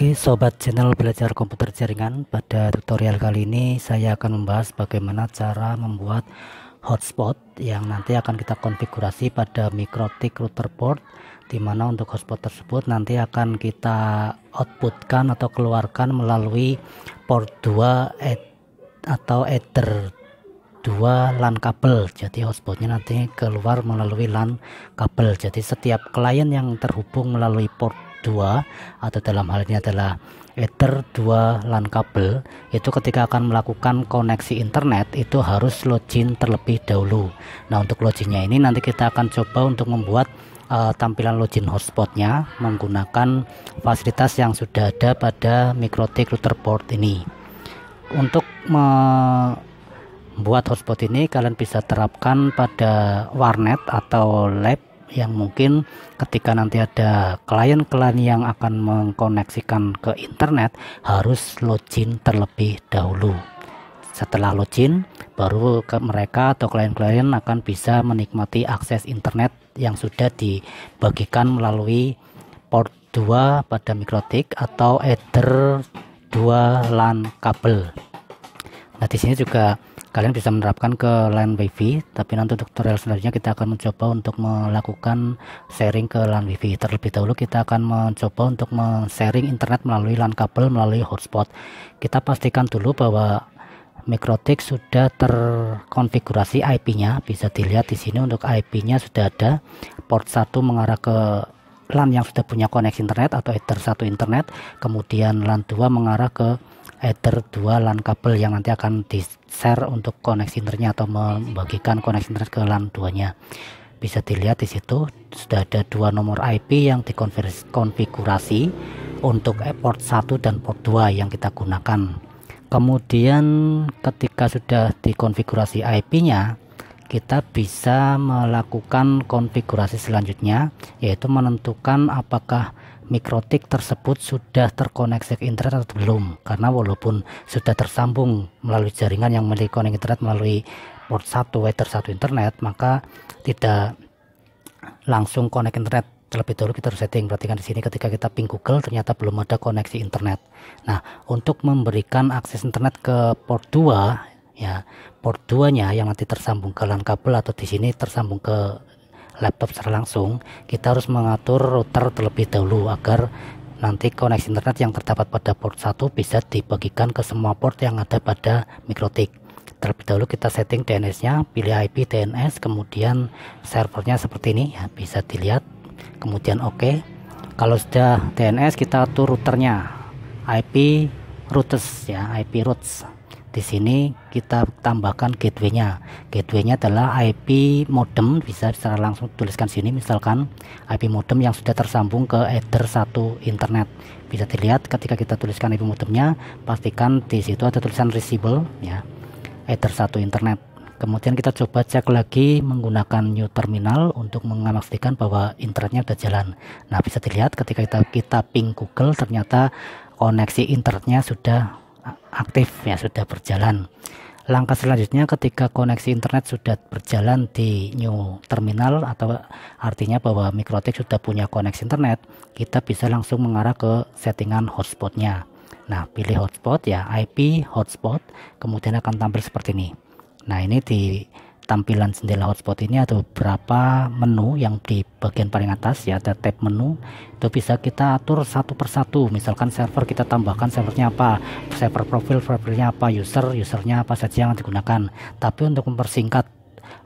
Oke sobat channel belajar komputer jaringan pada tutorial kali ini saya akan membahas bagaimana cara membuat hotspot yang nanti akan kita konfigurasi pada mikrotik router port dimana untuk hotspot tersebut nanti akan kita outputkan atau keluarkan melalui port 2 et atau ether 2 LAN kabel jadi hotspotnya nanti keluar melalui LAN kabel jadi setiap klien yang terhubung melalui port 2 atau dalam hal ini adalah Ether 2 LAN kabel itu ketika akan melakukan koneksi internet itu harus login terlebih dahulu. Nah, untuk loginnya ini nanti kita akan coba untuk membuat uh, tampilan login hotspotnya menggunakan fasilitas yang sudah ada pada Mikrotik router port ini. Untuk membuat hotspot ini kalian bisa terapkan pada warnet atau lab yang mungkin ketika nanti ada klien-klien yang akan mengkoneksikan ke internet harus login terlebih dahulu setelah login baru ke mereka atau klien-klien akan bisa menikmati akses internet yang sudah dibagikan melalui port 2 pada mikrotik atau ether 2 LAN kabel. Nah, di sini juga kalian bisa menerapkan ke LAN WiFi tapi nanti untuk tutorial selanjutnya kita akan mencoba untuk melakukan sharing ke LAN WiFi terlebih dahulu kita akan mencoba untuk men-sharing internet melalui LAN kabel melalui hotspot kita pastikan dulu bahwa Mikrotik sudah terkonfigurasi IP-nya bisa dilihat di sini untuk IP-nya sudah ada port 1 mengarah ke LAN yang sudah punya koneksi internet atau Ether 1 internet kemudian LAN 2 mengarah ke Ether 2 LAN kabel yang nanti akan di-share untuk koneksi internetnya atau membagikan koneksi internet ke LAN 2-nya. Bisa dilihat di situ sudah ada dua nomor IP yang dikonfigurasi untuk port 1 dan port 2 yang kita gunakan. Kemudian ketika sudah dikonfigurasi IP-nya, kita bisa melakukan konfigurasi selanjutnya yaitu menentukan apakah mikrotik tersebut sudah terkoneksi ke internet atau belum karena walaupun sudah tersambung melalui jaringan yang memiliki koneksi internet melalui port 1 ether 1 internet maka tidak langsung connect internet terlebih dahulu kita harus setting perhatikan di sini ketika kita ping Google ternyata belum ada koneksi internet nah untuk memberikan akses internet ke port 2 ya port 2 nya yang nanti tersambung ke LAN kabel atau di sini tersambung ke laptop secara langsung, kita harus mengatur router terlebih dahulu agar nanti koneksi internet yang terdapat pada port 1 bisa dibagikan ke semua port yang ada pada mikrotik. Terlebih dahulu kita setting DNS-nya, pilih IP DNS, kemudian servernya seperti ini ya, bisa dilihat. Kemudian oke. Okay. Kalau sudah DNS kita atur routernya. IP ya, routes ya, IP routes di sini kita tambahkan gateway-nya. Gateway-nya adalah IP modem bisa secara langsung tuliskan sini misalkan IP modem yang sudah tersambung ke Ether1 internet. Bisa dilihat ketika kita tuliskan IP modemnya, pastikan di situ ada tulisan receivable ya. Ether1 internet. Kemudian kita coba cek lagi menggunakan new terminal untuk memastikan bahwa internetnya sudah jalan. Nah, bisa dilihat ketika kita kita ping Google ternyata koneksi internetnya sudah aktif ya sudah berjalan. Langkah selanjutnya ketika koneksi internet sudah berjalan di new terminal atau artinya bahwa Mikrotik sudah punya koneksi internet, kita bisa langsung mengarah ke settingan hotspotnya. Nah, pilih hotspot ya, IP hotspot, kemudian akan tampil seperti ini. Nah, ini di tampilan jendela hotspot ini atau berapa menu yang di bagian paling atas ya ada tab menu itu bisa kita atur satu persatu misalkan server kita tambahkan servernya apa server profil profilnya apa user usernya apa saja yang digunakan tapi untuk mempersingkat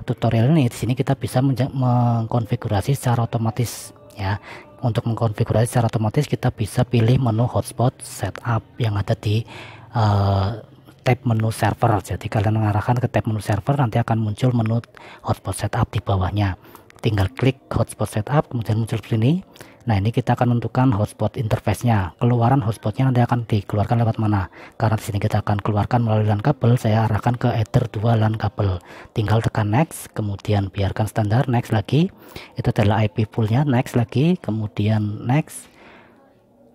tutorial ini di sini kita bisa mengkonfigurasi secara otomatis ya untuk mengkonfigurasi secara otomatis kita bisa pilih menu hotspot setup yang ada di uh, tab menu server jadi kalian mengarahkan ke tab menu server nanti akan muncul menu hotspot setup di bawahnya tinggal klik hotspot setup kemudian muncul sini nah ini kita akan menentukan hotspot interface nya keluaran hotspotnya nanti akan dikeluarkan lewat mana karena di sini kita akan keluarkan melalui LAN kabel saya arahkan ke ether 2 LAN kabel tinggal tekan next kemudian biarkan standar next lagi itu adalah IP poolnya next lagi kemudian next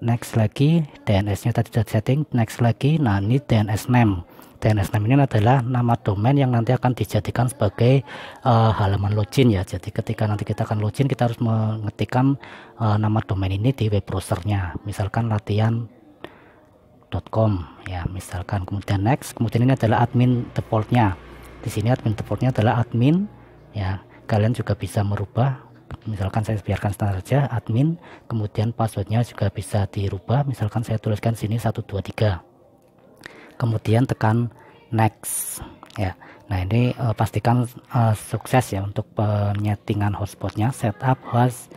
next lagi DNS-nya tadi sudah setting next lagi nah ini DNS name DNS name ini adalah nama domain yang nanti akan dijadikan sebagai uh, halaman login ya jadi ketika nanti kita akan login kita harus mengetikkan uh, nama domain ini di web browsernya misalkan latihan.com ya misalkan kemudian next kemudian ini adalah admin defaultnya di sini admin defaultnya adalah admin ya kalian juga bisa merubah misalkan saya biarkan standar saja admin kemudian passwordnya juga bisa dirubah misalkan saya tuliskan sini 123 kemudian tekan next ya nah ini uh, pastikan uh, sukses ya untuk penyetingan hotspotnya setup has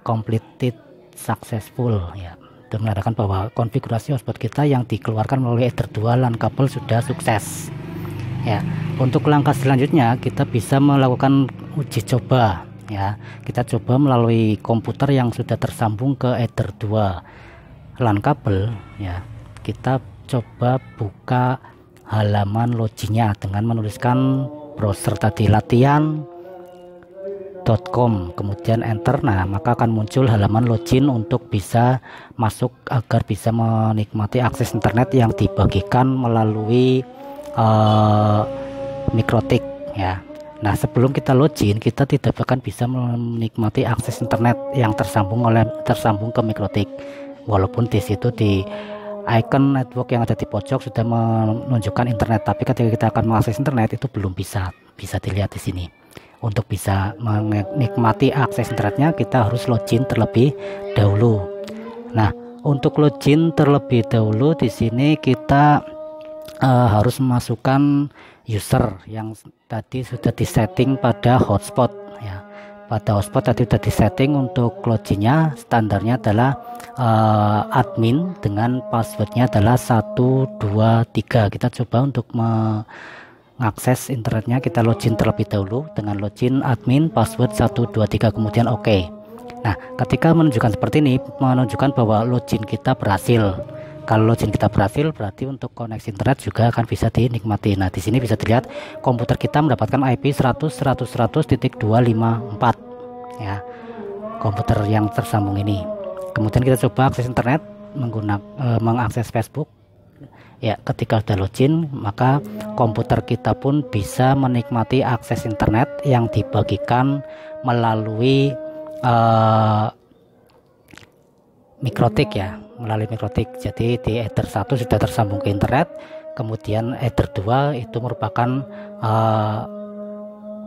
completed successful ya itu menandakan bahwa konfigurasi hotspot kita yang dikeluarkan melalui ether 2 LAN kabel sudah sukses ya untuk langkah selanjutnya kita bisa melakukan uji coba ya kita coba melalui komputer yang sudah tersambung ke ether 2 LAN kabel ya kita coba buka halaman loginya dengan menuliskan browser tadi com kemudian enter nah maka akan muncul halaman login untuk bisa masuk agar bisa menikmati akses internet yang dibagikan melalui uh, mikrotik ya Nah, sebelum kita login, kita tidak akan bisa menikmati akses internet yang tersambung oleh tersambung ke Mikrotik. Walaupun di situ di icon network yang ada di pojok sudah menunjukkan internet, tapi ketika kita akan mengakses internet itu belum bisa bisa dilihat di sini. Untuk bisa menikmati akses internetnya, kita harus login terlebih dahulu. Nah, untuk login terlebih dahulu di sini kita uh, harus memasukkan user yang tadi sudah disetting pada hotspot ya pada hotspot tadi sudah disetting untuk loginnya standarnya adalah uh, admin dengan passwordnya adalah 123 kita coba untuk mengakses internetnya kita login terlebih dahulu dengan login admin password 123 kemudian oke okay. nah ketika menunjukkan seperti ini menunjukkan bahwa login kita berhasil kalau login kita berhasil, berarti untuk koneksi internet juga akan bisa dinikmati. Nah, di sini bisa dilihat komputer kita mendapatkan IP 100 ya. Komputer yang tersambung ini. Kemudian kita coba akses internet menggunakan e, mengakses Facebook. Ya, ketika sudah login, maka komputer kita pun bisa menikmati akses internet yang dibagikan melalui eh, mikrotik ya melalui mikrotik jadi di ether 1 sudah tersambung ke internet kemudian ether 2 itu merupakan uh,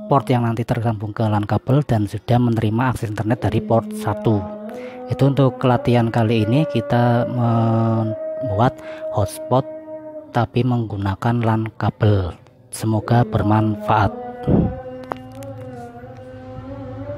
port yang nanti tersambung ke LAN kabel dan sudah menerima akses internet dari port 1 itu untuk latihan kali ini kita membuat hotspot tapi menggunakan LAN kabel semoga bermanfaat